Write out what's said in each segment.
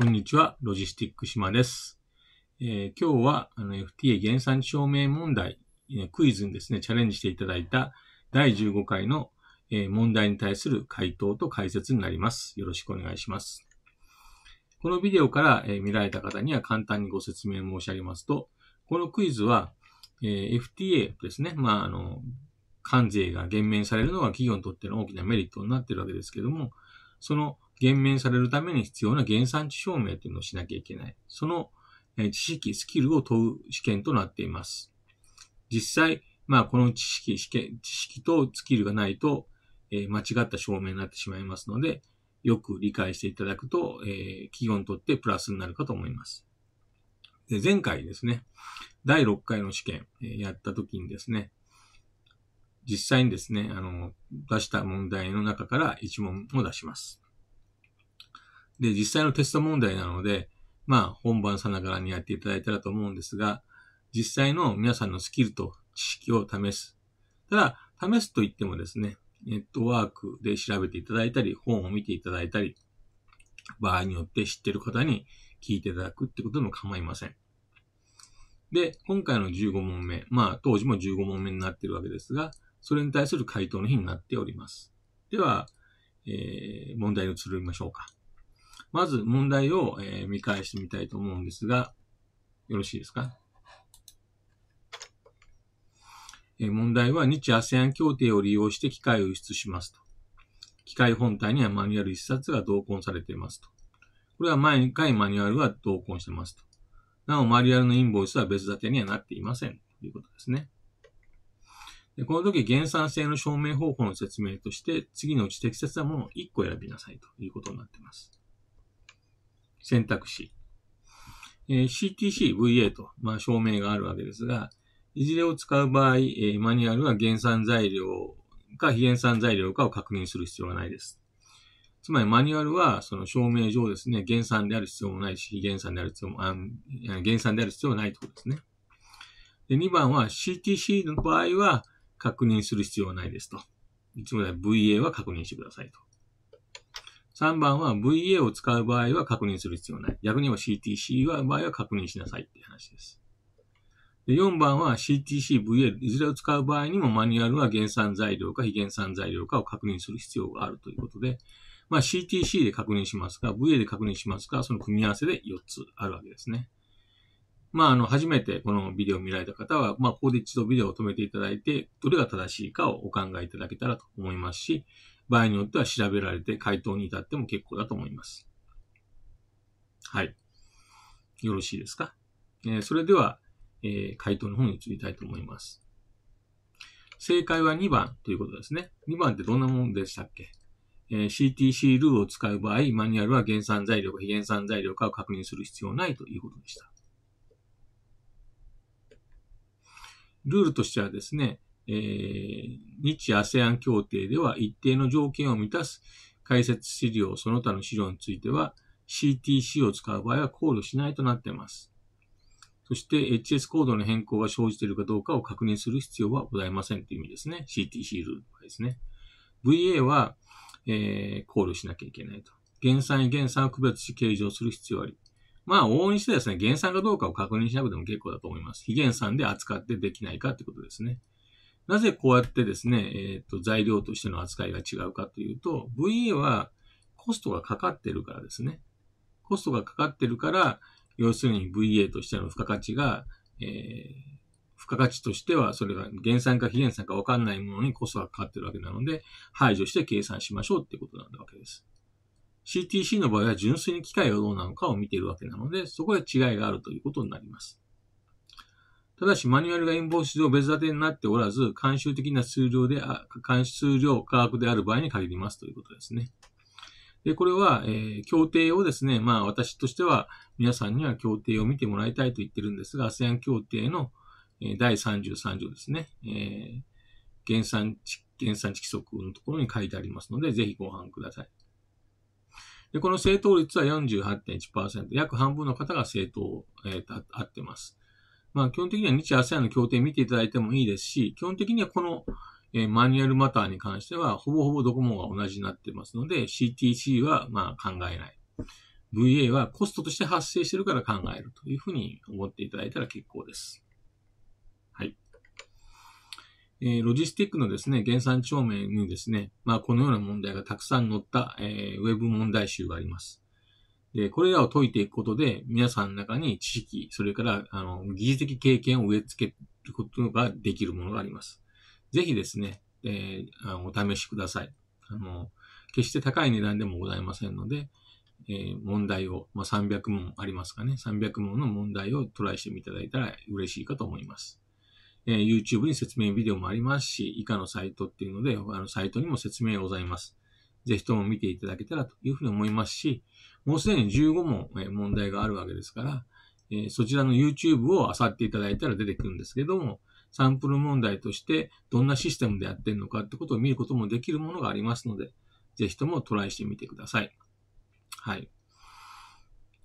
こんにちは、ロジスティック島です。えー、今日はあの FTA 減産証明問題、クイズにですね、チャレンジしていただいた第15回の、えー、問題に対する回答と解説になります。よろしくお願いします。このビデオから、えー、見られた方には簡単にご説明申し上げますと、このクイズは、え FTA ですね、まあ、あの、関税が減免されるのが企業にとっての大きなメリットになっているわけですけども、その減免されるために必要な原産地証明というのをしなきゃいけない。その知識、スキルを問う試験となっています。実際、まあ、この知識、試験、知識とスキルがないと、え間違った証明になってしまいますので、よく理解していただくと、え企業にとってプラスになるかと思います。で前回ですね、第6回の試験、えやった時にですね、実際にですね、あの、出した問題の中から1問を出します。で、実際のテスト問題なので、まあ、本番さながらにやっていただいたらと思うんですが、実際の皆さんのスキルと知識を試す。ただ、試すと言ってもですね、ネットワークで調べていただいたり、本を見ていただいたり、場合によって知ってる方に聞いていただくってことでも構いません。で、今回の15問目、まあ当時も15問目になっているわけですが、それに対する回答の日になっております。では、えー、問題に移りましょうか。まず問題を、えー、見返してみたいと思うんですが、よろしいですかえー、問題は日 ASEAN 協定を利用して機械を輸出しますと。機械本体にはマニュアル1冊が同梱されていますと。これは毎回マニュアルは同梱してますと。なお、マニュアルのインボイスは別立てにはなっていません。ということですね。でこの時、減産性の証明方法の説明として、次のうち適切なものを1個選びなさいということになっています。選択肢。えー、CTC-VA と、まあ、証明があるわけですが、いずれを使う場合、えー、マニュアルは減産材料か非減産材料かを確認する必要はないです。つまりマニュアルは、その証明上ですね、減産である必要もないし、非減産である必要も、あ減産である必要はないということですね。で、2番は CTC の場合は確認する必要はないですと。つまり VA は確認してくださいと。3番は VA を使う場合は確認する必要ない。逆には CTC は場合は確認しなさいっていう話です。で4番は CTC、VA、いずれを使う場合にもマニュアルは減産材料か非減産材料かを確認する必要があるということで、まあ、CTC で確認しますか、VA で確認しますか、その組み合わせで4つあるわけですね。まあ、あの、初めてこのビデオを見られた方は、まあ、ここで一度ビデオを止めていただいて、どれが正しいかをお考えいただけたらと思いますし、場合によっては調べられて回答に至っても結構だと思います。はい。よろしいですか。えー、それでは、えー、回答の方に移りたいと思います。正解は2番ということですね。2番ってどんなもんでしたっけ、えー、?CTC ルールを使う場合、マニュアルは減産材料か非減産材料かを確認する必要ないということでした。ルールとしてはですね、えー、日 ASEAN 協定では一定の条件を満たす解説資料、その他の資料については CTC を使う場合は考慮しないとなっています。そして HS コードの変更が生じているかどうかを確認する必要はございませんという意味ですね。CTC ルールですね。VA は、えー、考慮しなきゃいけないと。減産や減産を区別し計上する必要あり。まあ、往々にしてですね、減産かどうかを確認しなくても結構だと思います。非減産で扱ってできないかってことですね。なぜこうやってですね、えっ、ー、と、材料としての扱いが違うかというと、VA はコストがかかってるからですね。コストがかかってるから、要するに VA としての付加価値が、えー、付加価値としては、それが減産か非減産か分かんないものにコストがかかってるわけなので、排除して計算しましょうっていうことなんだわけです。CTC の場合は純粋に機械がどうなのかを見ているわけなので、そこで違いがあるということになります。ただし、マニュアルがインボイス上別立てになっておらず、慣習的な数量であ、数量価格である場合に限りますということですね。で、これは、えー、協定をですね、まあ私としては皆さんには協定を見てもらいたいと言ってるんですが、ASEAN 協定の、えー、第33条ですね、えー、原産地、原産地規則のところに書いてありますので、ぜひご覧ください。で、この正答率は48.1%、約半分の方が正答、えー、あってます。まあ、基本的には日朝 s の協定見ていただいてもいいですし、基本的にはこの、えー、マニュアルマターに関しては、ほぼほぼドコモが同じになってますので、CTC はまあ考えない。VA はコストとして発生してるから考えるというふうに思っていただいたら結構です。はい。えー、ロジスティックのですね、原産証明にですね、まあこのような問題がたくさん載った、えー、ウェブ問題集があります。で、これらを解いていくことで、皆さんの中に知識、それから、あの、技術的経験を植え付けることができるものがあります。ぜひですね、えー、お試しください。あの、決して高い値段でもございませんので、えー、問題を、まあ、300問ありますかね、300問の問題をトライしていただいたら嬉しいかと思います。えー、YouTube に説明ビデオもありますし、以下のサイトっていうので、あのサイトにも説明ございます。ぜひとも見ていただけたらというふうに思いますし、もうすでに15問、え問題があるわけですから、えそちらの YouTube を漁っていただいたら出てくるんですけども、サンプル問題としてどんなシステムでやってるのかってことを見ることもできるものがありますので、ぜひともトライしてみてください。はい。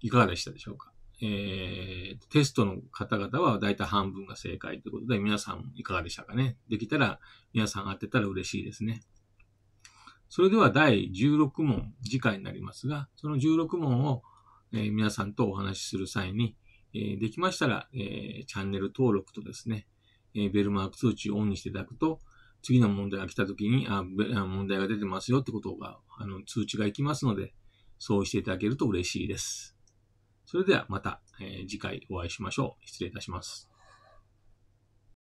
いかがでしたでしょうかえー、テストの方々は大体半分が正解ということで、皆さんいかがでしたかねできたら、皆さん当てたら嬉しいですね。それでは第16問、次回になりますが、その16問を、えー、皆さんとお話しする際に、えー、できましたら、えー、チャンネル登録とですね、えベルマーク通知をオンにしていただくと、次の問題が来た時に、あ、問題が出てますよってことが、あの、通知が行きますので、そうしていただけると嬉しいです。それではまた、え次回お会いしましょう。失礼いたします。